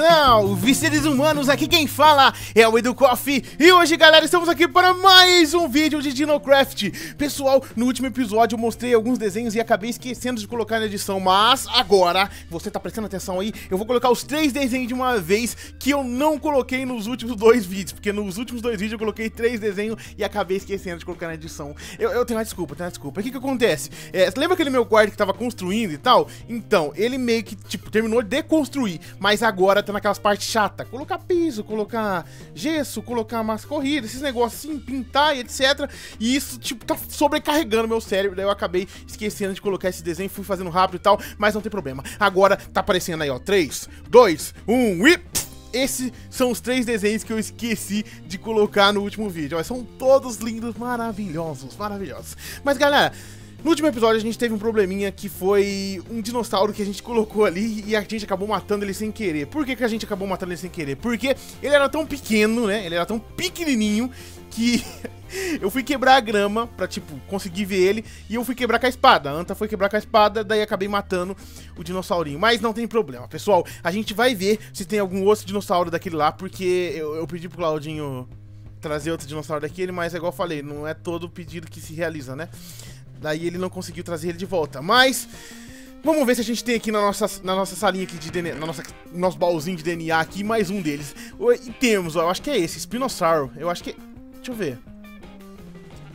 Salve seres humanos, aqui quem fala é o Edu Coffee E hoje galera, estamos aqui para mais um vídeo de Dinocraft Pessoal, no último episódio eu mostrei alguns desenhos e acabei esquecendo de colocar na edição Mas agora, você tá prestando atenção aí, eu vou colocar os três desenhos de uma vez Que eu não coloquei nos últimos dois vídeos Porque nos últimos dois vídeos eu coloquei três desenhos e acabei esquecendo de colocar na edição Eu, eu tenho uma desculpa, tenho uma desculpa O que que acontece? É, lembra aquele meu quarto que tava construindo e tal? Então, ele meio que, tipo, terminou de construir Mas agora então, naquelas aquelas partes chatas. Colocar piso, colocar gesso, colocar massa corrida, esses negócios assim, pintar e etc. E isso, tipo, tá sobrecarregando meu cérebro. Daí eu acabei esquecendo de colocar esse desenho, fui fazendo rápido e tal, mas não tem problema. Agora tá aparecendo aí, ó. 3, 2, 1 e. Esses são os três desenhos que eu esqueci de colocar no último vídeo. Ó, são todos lindos, maravilhosos, maravilhosos. Mas galera, no último episódio a gente teve um probleminha que foi um dinossauro que a gente colocou ali e a gente acabou matando ele sem querer. Por que, que a gente acabou matando ele sem querer? Porque ele era tão pequeno, né? Ele era tão pequenininho que eu fui quebrar a grama pra, tipo, conseguir ver ele e eu fui quebrar com a espada. A Anta foi quebrar com a espada, daí acabei matando o dinossaurinho. Mas não tem problema, pessoal. A gente vai ver se tem algum osso dinossauro daquele lá, porque eu, eu pedi pro Claudinho trazer outro dinossauro daquele, mas é igual eu falei, não é todo pedido que se realiza, né? Daí ele não conseguiu trazer ele de volta. Mas vamos ver se a gente tem aqui na nossa, na nossa salinha aqui de DNA, na nossa nosso baúzinho de DNA aqui mais um deles. E temos, ó, eu acho que é esse, spinosaurus Eu acho que Deixa eu ver.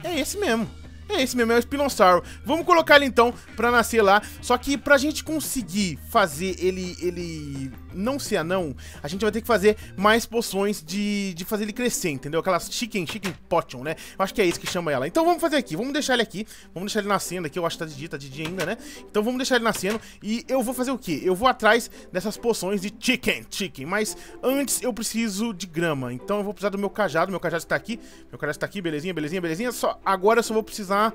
É esse mesmo. É esse mesmo, é o spinosaurus Vamos colocar ele então pra nascer lá. Só que pra gente conseguir fazer ele, ele não se anão, a gente vai ter que fazer mais poções de, de fazer ele crescer, entendeu? Aquelas chicken, chicken potion, né? Eu acho que é isso que chama ela. Então vamos fazer aqui, vamos deixar ele aqui, vamos deixar ele nascendo aqui, eu acho que tá de dia, tá de dia ainda, né? Então vamos deixar ele nascendo e eu vou fazer o quê? Eu vou atrás dessas poções de chicken, chicken, mas antes eu preciso de grama, então eu vou precisar do meu cajado, meu cajado está aqui, meu cajado está aqui, belezinha, belezinha, belezinha, só agora eu só vou precisar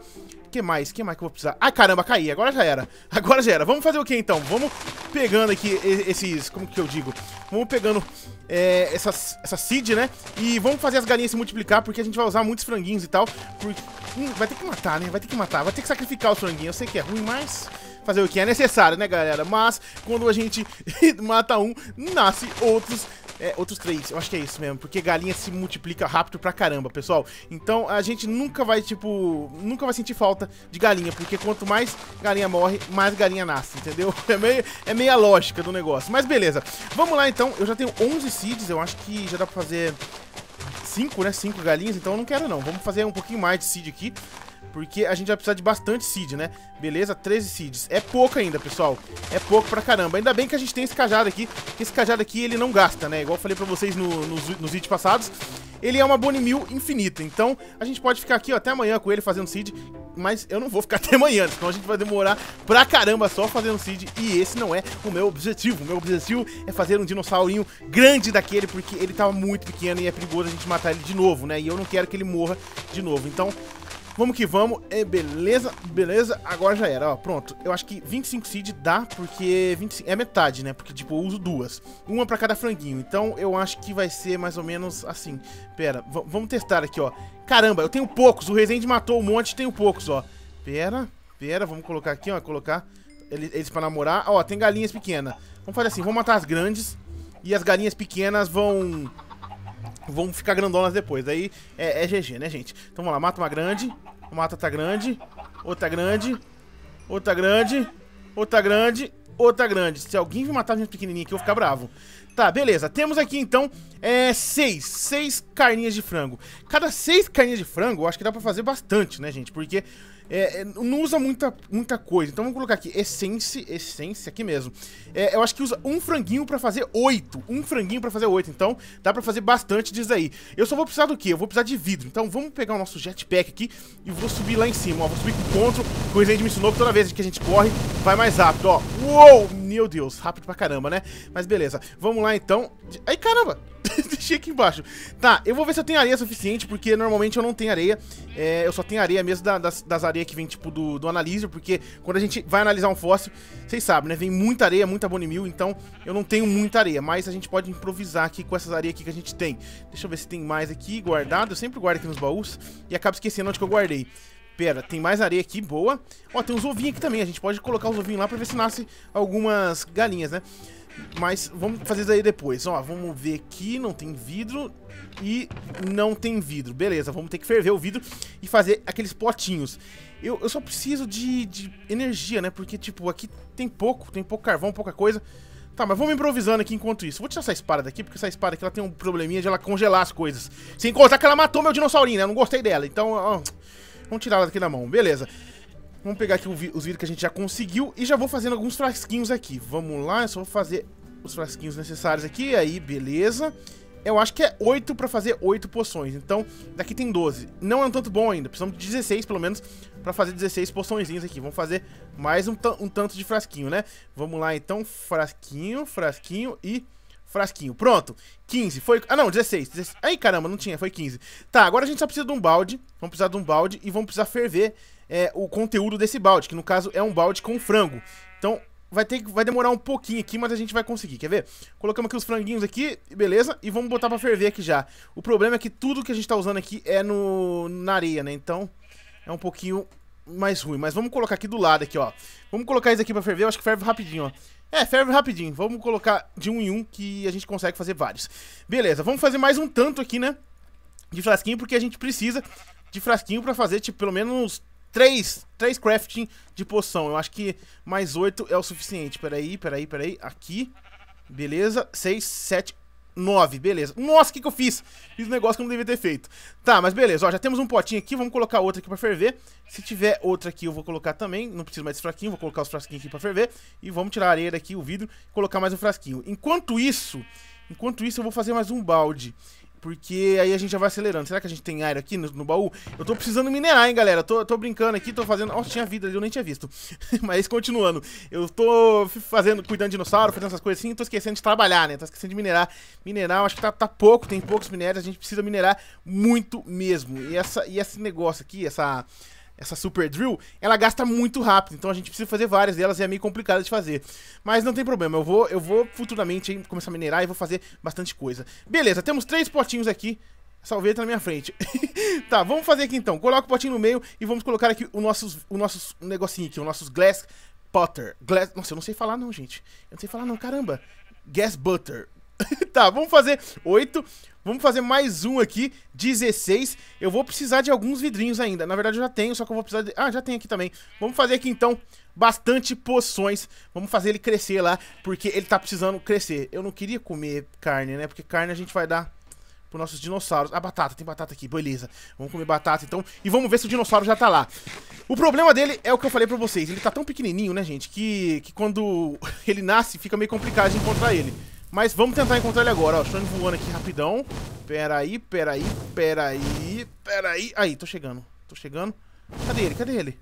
que mais? que mais que eu vou precisar? Ai, caramba, caí. Agora já era. Agora já era. Vamos fazer o que então? Vamos pegando aqui esses... Como que eu digo? Vamos pegando é, essas, essa seed, né? E vamos fazer as galinhas se multiplicar, porque a gente vai usar muitos franguinhos e tal. Porque, hum, vai ter que matar, né? Vai ter que matar. Vai ter que sacrificar os franguinhos. Eu sei que é ruim, mas fazer o que é necessário, né, galera? Mas quando a gente mata um, nasce outros é, outros três, eu acho que é isso mesmo, porque galinha se multiplica rápido pra caramba, pessoal. Então a gente nunca vai, tipo, nunca vai sentir falta de galinha, porque quanto mais galinha morre, mais galinha nasce, entendeu? É meio, é meio a lógica do negócio, mas beleza. Vamos lá então, eu já tenho 11 seeds, eu acho que já dá pra fazer... 5, né? 5 galinhas, então eu não quero não. Vamos fazer um pouquinho mais de seed aqui. Porque a gente vai precisar de bastante seed, né? Beleza, 13 seeds. É pouco ainda, pessoal. É pouco pra caramba. Ainda bem que a gente tem esse cajado aqui. Que esse cajado aqui, ele não gasta, né? Igual eu falei pra vocês no, nos, nos vídeos passados. Ele é uma Bonnie Mill infinita. Então, a gente pode ficar aqui ó, até amanhã com ele fazendo seed. Mas eu não vou ficar até amanhã, senão a gente vai demorar pra caramba só fazendo seed. E esse não é o meu objetivo. O meu objetivo é fazer um dinossaurinho grande daquele, porque ele tava tá muito pequeno e é perigoso a gente matar ele de novo, né? E eu não quero que ele morra de novo. Então, Vamos que vamos. É, beleza, beleza. Agora já era, ó. Pronto. Eu acho que 25 seed dá, porque 25... é metade, né? Porque, tipo, eu uso duas. Uma pra cada franguinho. Então, eu acho que vai ser mais ou menos assim. Pera, vamos testar aqui, ó. Caramba, eu tenho poucos. O Rezende matou um monte, tenho poucos, ó. Pera, pera. Vamos colocar aqui, ó. Colocar eles pra namorar. Ó, tem galinhas pequenas. Vamos fazer assim, vamos matar as grandes. E as galinhas pequenas vão vão ficar grandonas depois. aí é, é GG, né, gente? Então vamos lá, mata uma grande. Mata tá grande. Outra grande. Outra grande. Outra grande. Outra grande. Se alguém me matar a minha pequenininha aqui, eu vou ficar bravo. Tá, beleza. Temos aqui, então, é, seis. Seis carninhas de frango. Cada seis carninhas de frango, eu acho que dá pra fazer bastante, né, gente? Porque é, é, não usa muita, muita coisa. Então vamos colocar aqui essence, essência aqui mesmo. É, eu acho que usa um franguinho pra fazer oito. Um franguinho pra fazer oito. Então dá pra fazer bastante disso aí. Eu só vou precisar do quê? Eu vou precisar de vidro. Então vamos pegar o nosso jetpack aqui e vou subir lá em cima. Ó, vou subir com o Ctrl. o Resende me ensinou que toda vez que a gente corre, vai mais rápido. Ó, uou, meu Deus, rápido pra caramba, né? Mas beleza, vamos lá então. Ai caramba, deixei aqui embaixo. Tá, eu vou ver se eu tenho areia suficiente, porque normalmente eu não tenho areia. É, eu só tenho areia mesmo da, das, das areias que vem, tipo, do, do analísio, porque quando a gente vai analisar um fóssil, vocês sabem, né? Vem muita areia, muita bonimil, então eu não tenho muita areia, mas a gente pode improvisar aqui com essas areias aqui que a gente tem. Deixa eu ver se tem mais aqui guardado. Eu sempre guardo aqui nos baús e acabo esquecendo onde que eu guardei. Pera, tem mais areia aqui, boa. Ó, tem uns ovinhos aqui também. A gente pode colocar os ovinhos lá pra ver se nasce algumas galinhas, né? Mas vamos fazer isso aí depois. Ó, vamos ver aqui, não tem vidro e não tem vidro. Beleza, vamos ter que ferver o vidro e fazer aqueles potinhos. Eu, eu só preciso de, de energia, né? Porque, tipo, aqui tem pouco, tem pouco carvão, pouca coisa. Tá, mas vamos improvisando aqui enquanto isso. Vou tirar essa espada daqui, porque essa espada aqui ela tem um probleminha de ela congelar as coisas. Sem contar que ela matou meu dinossaurinho, né? Eu não gostei dela. Então, ó, vamos tirar ela daqui da mão. Beleza. Vamos pegar aqui os vidros que a gente já conseguiu e já vou fazendo alguns frasquinhos aqui. Vamos lá, eu só vou fazer os frasquinhos necessários aqui, aí beleza. Eu acho que é 8 para fazer 8 poções, então daqui tem 12. Não é um tanto bom ainda, precisamos de 16 pelo menos para fazer 16 poçõezinhas aqui. Vamos fazer mais um, um tanto de frasquinho, né? Vamos lá então, frasquinho, frasquinho e frasquinho. Pronto, 15, foi... Ah não, 16, 16. Aí caramba, não tinha, foi 15. Tá, agora a gente só precisa de um balde, vamos precisar de um balde e vamos precisar ferver é, o conteúdo desse balde, que no caso é um balde com frango. Então vai, ter, vai demorar um pouquinho aqui, mas a gente vai conseguir, quer ver? Colocamos aqui os franguinhos aqui, beleza, e vamos botar pra ferver aqui já. O problema é que tudo que a gente tá usando aqui é no, na areia, né? Então é um pouquinho mais ruim, mas vamos colocar aqui do lado aqui, ó. Vamos colocar isso aqui pra ferver, eu acho que ferve rapidinho, ó. É, ferve rapidinho. Vamos colocar de um em um que a gente consegue fazer vários. Beleza, vamos fazer mais um tanto aqui, né? De frasquinho, porque a gente precisa de frasquinho pra fazer, tipo, pelo menos três, três crafting de poção. Eu acho que mais oito é o suficiente. Peraí, peraí, peraí. Aqui. Beleza. Seis, sete, nove. Beleza. Nossa, o que, que eu fiz? Fiz um negócio que eu não devia ter feito. Tá, mas beleza. Ó, já temos um potinho aqui. Vamos colocar outro aqui pra ferver. Se tiver outra aqui, eu vou colocar também. Não preciso mais desse fraquinho. Vou colocar os frasquinhos aqui pra ferver. E vamos tirar a areia daqui, o vidro. E colocar mais um frasquinho. Enquanto isso... Enquanto isso, eu vou fazer mais um balde. Porque aí a gente já vai acelerando. Será que a gente tem aero aqui no, no baú? Eu tô precisando minerar, hein, galera. Tô, tô brincando aqui, tô fazendo... Nossa, tinha vida ali, eu nem tinha visto. Mas continuando. Eu tô fazendo, cuidando de dinossauro, fazendo essas coisas assim. Tô esquecendo de trabalhar, né? Tô esquecendo de minerar. Minerar, acho que tá, tá pouco, tem poucos minérios. A gente precisa minerar muito mesmo. E, essa, e esse negócio aqui, essa essa Super Drill, ela gasta muito rápido, então a gente precisa fazer várias delas e é meio complicado de fazer. Mas não tem problema, eu vou, eu vou futuramente hein, começar a minerar e vou fazer bastante coisa. Beleza, temos três potinhos aqui. Salvei tá na minha frente. tá, vamos fazer aqui então. Coloca o potinho no meio e vamos colocar aqui o nosso, o nosso negocinho aqui, o nosso glass Potter. Glass... Nossa, eu não sei falar não, gente. Eu não sei falar não, caramba. Gas Butter. tá, vamos fazer 8. Vamos fazer mais um aqui, 16. Eu vou precisar de alguns vidrinhos ainda. Na verdade eu já tenho, só que eu vou precisar de... Ah, já tem aqui também. Vamos fazer aqui então bastante poções. Vamos fazer ele crescer lá, porque ele tá precisando crescer. Eu não queria comer carne, né? Porque carne a gente vai dar pros nossos dinossauros. Ah, batata, tem batata aqui, beleza. Vamos comer batata então. E vamos ver se o dinossauro já tá lá. O problema dele é o que eu falei pra vocês. Ele tá tão pequenininho, né, gente, que, que quando ele nasce fica meio complicado de encontrar ele. Mas vamos tentar encontrar ele agora, ó. Shone voando aqui rapidão. Peraí, peraí, peraí, peraí. Aí, tô chegando. Tô chegando. Cadê ele? Cadê ele?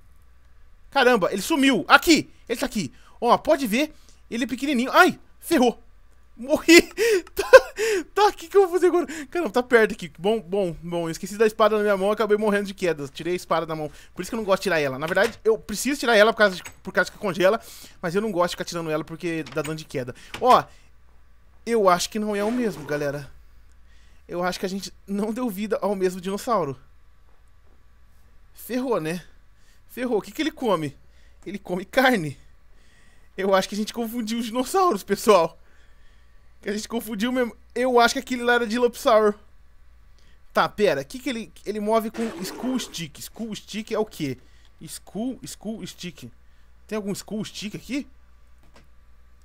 Caramba, ele sumiu. Aqui! Ele tá aqui. Ó, pode ver. Ele é pequenininho. Ai, ferrou. Morri. tá, tá, o que, que eu vou fazer agora? Caramba, tá perto aqui. Bom, bom, bom. Eu esqueci da espada na minha mão acabei morrendo de queda. Tirei a espada da mão. Por isso que eu não gosto de tirar ela. Na verdade, eu preciso tirar ela por causa, de, por causa que congela. Mas eu não gosto de ficar tirando ela porque dá dano de queda. Ó, eu acho que não é o mesmo, galera. Eu acho que a gente não deu vida ao mesmo dinossauro. Ferrou, né? Ferrou. O que, que ele come? Ele come carne. Eu acho que a gente confundiu os dinossauros, pessoal. Que a gente confundiu mesmo. Eu acho que aquele lá era de Dilophosaur. Tá, pera. O que, que ele, ele move com school Stick? School Stick é o quê? School, school Stick. Tem algum school Stick aqui?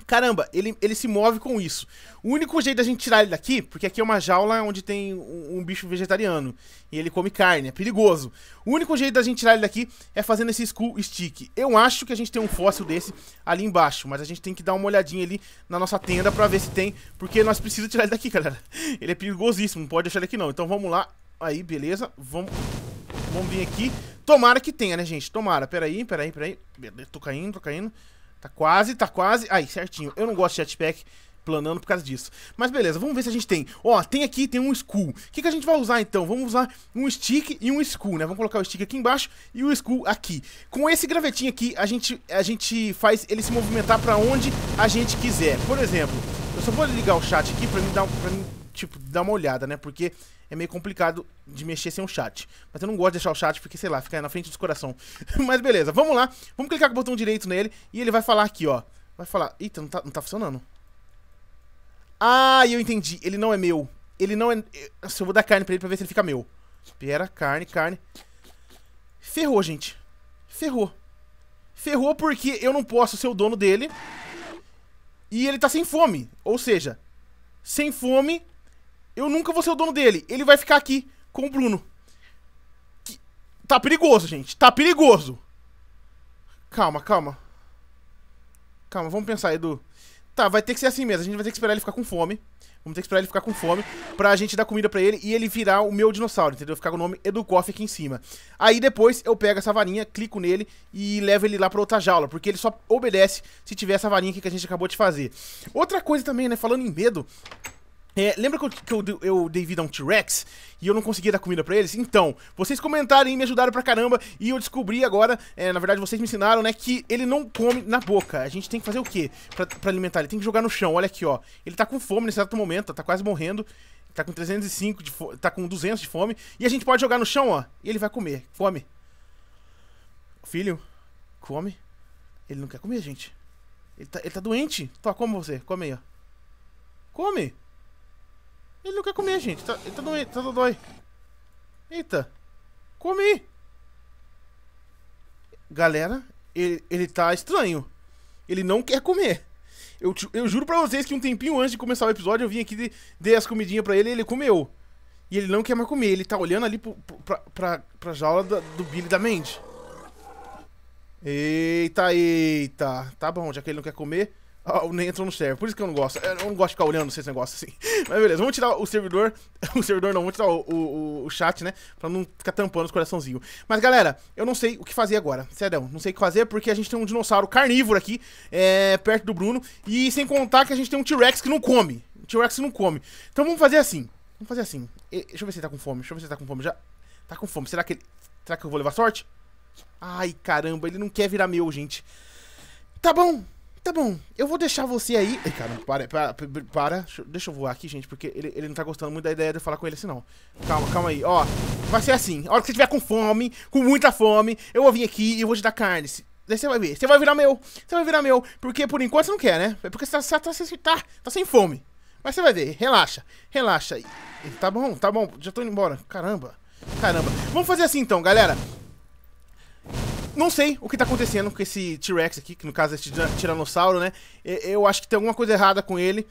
caramba, ele, ele se move com isso. O único jeito da gente tirar ele daqui, porque aqui é uma jaula onde tem um, um, bicho vegetariano e ele come carne, é perigoso. O único jeito da gente tirar ele daqui é fazendo esse school stick. Eu acho que a gente tem um fóssil desse ali embaixo, mas a gente tem que dar uma olhadinha ali na nossa tenda pra ver se tem, porque nós precisamos tirar ele daqui, galera. Ele é perigosíssimo, não pode deixar ele aqui não. Então vamos lá, aí, beleza, vamos, vamos vir aqui. Tomara que tenha, né, gente? Tomara, peraí, peraí, peraí. Tô caindo, tô caindo. Tá quase, tá quase. Aí, certinho. Eu não gosto de jetpack planando por causa disso. Mas beleza, vamos ver se a gente tem. Ó, tem aqui, tem um school. O que, que a gente vai usar então? Vamos usar um stick e um school, né? Vamos colocar o stick aqui embaixo e o school aqui. Com esse gravetinho aqui, a gente, a gente faz ele se movimentar pra onde a gente quiser. Por exemplo, eu só vou ligar o chat aqui pra mim dar, pra mim, tipo, dar uma olhada, né? Porque é meio complicado de mexer sem o chat. Mas eu não gosto de deixar o chat porque, sei lá, fica na frente dos coração. Mas beleza, vamos lá. Vamos clicar com o botão direito nele e ele vai falar aqui, ó. Vai falar... Eita, não tá, não tá funcionando. Ah, eu entendi. Ele não é meu. Ele não é... Nossa, eh, assim, eu vou dar carne pra ele pra ver se ele fica meu. Pera, carne, carne. Ferrou, gente. Ferrou. Ferrou porque eu não posso ser o dono dele. E ele tá sem fome. Ou seja, sem fome eu nunca vou ser o dono dele. Ele vai ficar aqui com o Bruno. Que... Tá perigoso, gente. Tá perigoso. Calma, calma. Calma, vamos pensar, Edu. Tá, vai ter que ser assim mesmo. A gente vai ter que esperar ele ficar com fome. Vamos ter que esperar ele ficar com fome pra gente dar comida pra ele e ele virar o meu dinossauro, entendeu? Ficar com o nome Edu Coffee aqui em cima. Aí depois eu pego essa varinha, clico nele e levo ele lá pra outra jaula, porque ele só obedece se tiver essa varinha aqui que a gente acabou de fazer. Outra coisa também, né? Falando em medo, é, lembra que, eu, que eu, eu dei vida a um T-Rex e eu não conseguia dar comida pra eles? Então, vocês comentaram e me ajudaram pra caramba e eu descobri agora, é, na verdade vocês me ensinaram, né, que ele não come na boca. A gente tem que fazer o quê pra, pra alimentar? Ele tem que jogar no chão, olha aqui, ó. Ele tá com fome nesse exato momento, tá quase morrendo. Tá com 305 de fome, tá com 200 de fome. E a gente pode jogar no chão, ó, e ele vai comer. Fome. Filho, come. Ele não quer comer, gente. Ele tá, ele tá doente. Toma, come você, come aí, ó. Come. Ele não quer comer, gente. Tá, ele tá doendo, tá dodói. Eita. Come! Galera, ele, ele tá estranho. Ele não quer comer. Eu, eu juro pra vocês que um tempinho antes de começar o episódio, eu vim aqui, de, dei as comidinhas pra ele e ele comeu. E ele não quer mais comer. Ele tá olhando ali pro, pra, pra, pra jaula do Billy da Mandy. Eita, eita. Tá bom, já que ele não quer comer, ah, nem entra no server. Por isso que eu não gosto. Eu não gosto de ficar olhando esses negócios assim. Mas beleza, vamos tirar o servidor. O servidor não, vamos tirar o, o, o chat, né? Pra não ficar tampando os coraçãozinhos. Mas galera, eu não sei o que fazer agora. Cedão não sei o que fazer porque a gente tem um dinossauro carnívoro aqui, é, perto do Bruno. E sem contar que a gente tem um T-Rex que não come. O T-Rex não come. Então vamos fazer assim. Vamos fazer assim. Deixa eu ver se ele tá com fome. Deixa eu ver se ele tá com fome. Já. Tá com fome. Será que ele. Será que eu vou levar sorte? Ai, caramba, ele não quer virar meu, gente. Tá bom, Tá bom, eu vou deixar você aí. Ai, caramba, para, para, para. Deixa eu voar aqui, gente, porque ele, ele não tá gostando muito da ideia de eu falar com ele assim, não. Calma, calma aí, ó. Vai ser assim, a hora que você tiver com fome, com muita fome, eu vou vir aqui e vou te dar carne. Daí você vai ver, você vai virar meu, você vai virar meu. Porque por enquanto você não quer, né? É porque você tá, tá, tá, tá, tá sem fome. Mas você vai ver, relaxa, relaxa. Tá bom, tá bom, já tô indo embora. Caramba, caramba. Vamos fazer assim então, galera. Não sei o que tá acontecendo com esse T-Rex aqui, que no caso é esse Tiranossauro, né? Eu acho que tem alguma coisa errada com ele,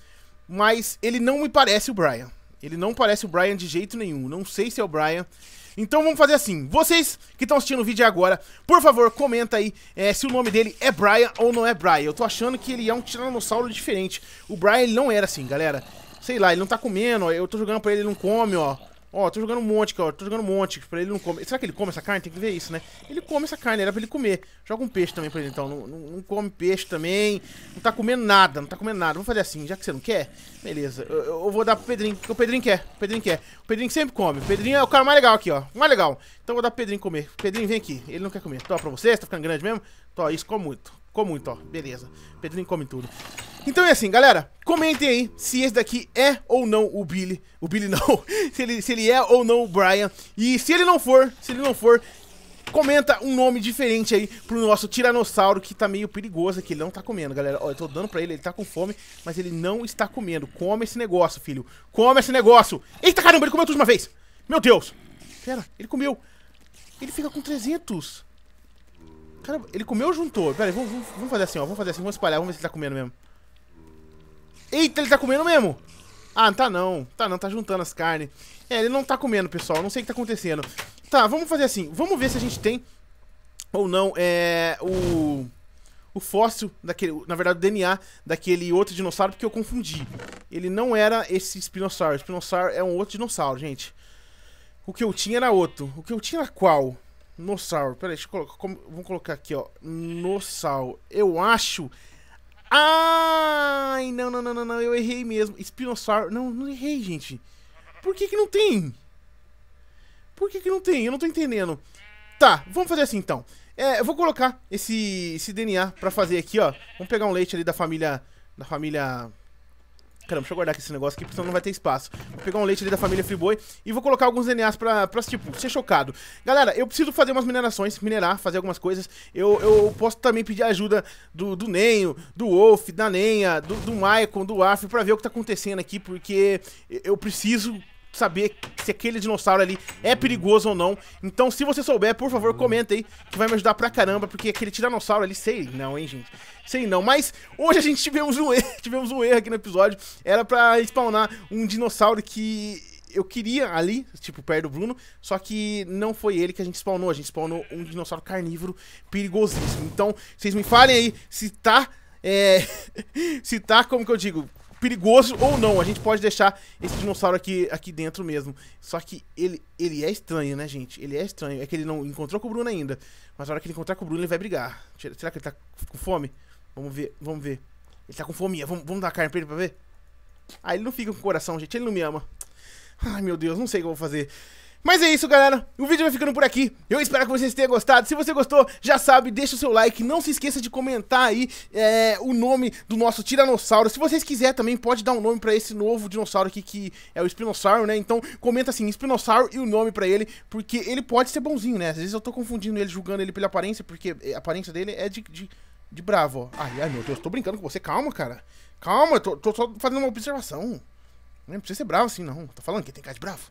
mas ele não me parece o Brian. Ele não parece o Brian de jeito nenhum. Não sei se é o Brian. Então vamos fazer assim, vocês que estão assistindo o vídeo agora, por favor, comenta aí é, se o nome dele é Brian ou não é Brian. Eu tô achando que ele é um tiranossauro diferente. O Brian ele não era assim, galera. Sei lá, ele não tá comendo, ó. eu tô jogando pra ele, ele não come, ó. Ó, tô jogando um monte, ó, tô jogando um monte pra ele não comer. Será que ele come essa carne? Tem que ver isso, né? Ele come essa carne, era pra ele comer. Joga um peixe também pra ele, então. Não, não, não come peixe também. Não tá comendo nada, não tá comendo nada. Vou fazer assim, já que você não quer, beleza. Eu, eu vou dar pro Pedrinho, porque o Pedrinho quer. O Pedrinho quer. O Pedrinho sempre come. O Pedrinho é o cara mais legal aqui, ó. Mais legal. Então eu vou dar pro Pedrinho comer. Pedrinho, vem aqui. Ele não quer comer. Tô, pra você, você tá ficando grande mesmo? Tô, isso, come muito. Come muito, ó. Beleza. Pedrinho come tudo. Então é assim, galera. Comentem aí se esse daqui é ou não o Billy. O Billy não. se, ele, se ele é ou não o Brian. E se ele não for, se ele não for, comenta um nome diferente aí pro nosso tiranossauro que tá meio perigoso aqui. Ele não tá comendo, galera. Ó, eu tô dando pra ele, ele tá com fome, mas ele não está comendo. Come esse negócio, filho. Come esse negócio. Eita caramba, ele comeu tudo de uma vez. Meu Deus. Pera, ele comeu. Ele fica com 300. Caramba, ele comeu ou juntou? Pera aí, vamos, vamos, vamos fazer assim, ó. Vamos fazer assim, vamos espalhar, vamos ver se ele tá comendo mesmo. Eita, ele tá comendo mesmo. Ah, não tá não. Tá não, tá juntando as carnes. É, ele não tá comendo, pessoal. Não sei o que tá acontecendo. Tá, vamos fazer assim. Vamos ver se a gente tem ou não é o o fóssil daquele, na verdade o DNA daquele outro dinossauro porque eu confundi. Ele não era esse espinossauro. espinossauro é um outro dinossauro, gente. O que eu tinha era outro. O que eu tinha era qual? Nossauro. Pera aí, deixa eu colocar, como, vamos colocar aqui, ó. Nossauro. Eu acho Ai, não, não, não, não, não, eu errei mesmo. Espinossauro. Não, não errei, gente. Por que que não tem? Por que que não tem? Eu não tô entendendo. Tá, vamos fazer assim então. É, eu vou colocar esse, esse DNA pra fazer aqui, ó. Vamos pegar um leite ali da família... Da família... Caramba, deixa eu guardar aqui esse negócio aqui, porque senão não vai ter espaço. Vou pegar um leite ali da família Friboi e vou colocar alguns DNAs pra, pra tipo, ser chocado. Galera, eu preciso fazer umas minerações, minerar, fazer algumas coisas. Eu, eu posso também pedir ajuda do, do Nenho, do Wolf, da Nenha, do, do Maicon, do Arf, pra ver o que tá acontecendo aqui, porque eu preciso saber se aquele dinossauro ali é perigoso ou não. Então, se você souber, por favor, comenta aí, que vai me ajudar pra caramba, porque aquele tiranossauro ali, sei não, hein, gente. Sei não, mas hoje a gente tivemos um erro, tivemos um erro aqui no episódio. Era pra spawnar um dinossauro que eu queria ali, tipo, perto do Bruno, só que não foi ele que a gente spawnou, a gente spawnou um dinossauro carnívoro perigosíssimo. Então, vocês me falem aí se tá é, se tá, como que eu digo, perigoso ou não. A gente pode deixar esse dinossauro aqui, aqui dentro mesmo. Só que ele, ele é estranho, né, gente? Ele é estranho. É que ele não encontrou com o Bruno ainda. Mas na hora que ele encontrar com o Bruno, ele vai brigar. Será que ele tá com fome? Vamos ver, vamos ver. Ele tá com fome. Vamos, vamos dar carne pra ele pra ver? Ah, ele não fica com coração, gente. Ele não me ama. Ai, meu Deus, não sei o que eu vou fazer. Mas é isso, galera. O vídeo vai ficando por aqui. Eu espero que vocês tenham gostado. Se você gostou, já sabe, deixa o seu like. Não se esqueça de comentar aí é, o nome do nosso Tiranossauro. Se vocês quiserem também, pode dar um nome pra esse novo dinossauro aqui, que é o spinossauro, né? Então, comenta assim, spinossauro e o nome pra ele, porque ele pode ser bonzinho, né? Às vezes eu tô confundindo ele, julgando ele pela aparência, porque a aparência dele é de, de, de bravo, ó. Ai, ai, meu Deus, tô brincando com você. Calma, cara. Calma, eu tô, tô só fazendo uma observação. Não precisa ser bravo assim, não. Tô falando que tem cara de bravo.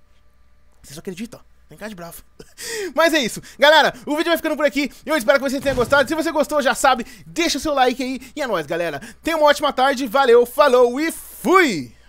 Vocês acreditam? Tem cara de bravo. Mas é isso. Galera, o vídeo vai ficando por aqui. Eu espero que vocês tenham gostado. Se você gostou, já sabe, deixa o seu like aí. E é nóis, galera. Tenha uma ótima tarde. Valeu, falou e fui!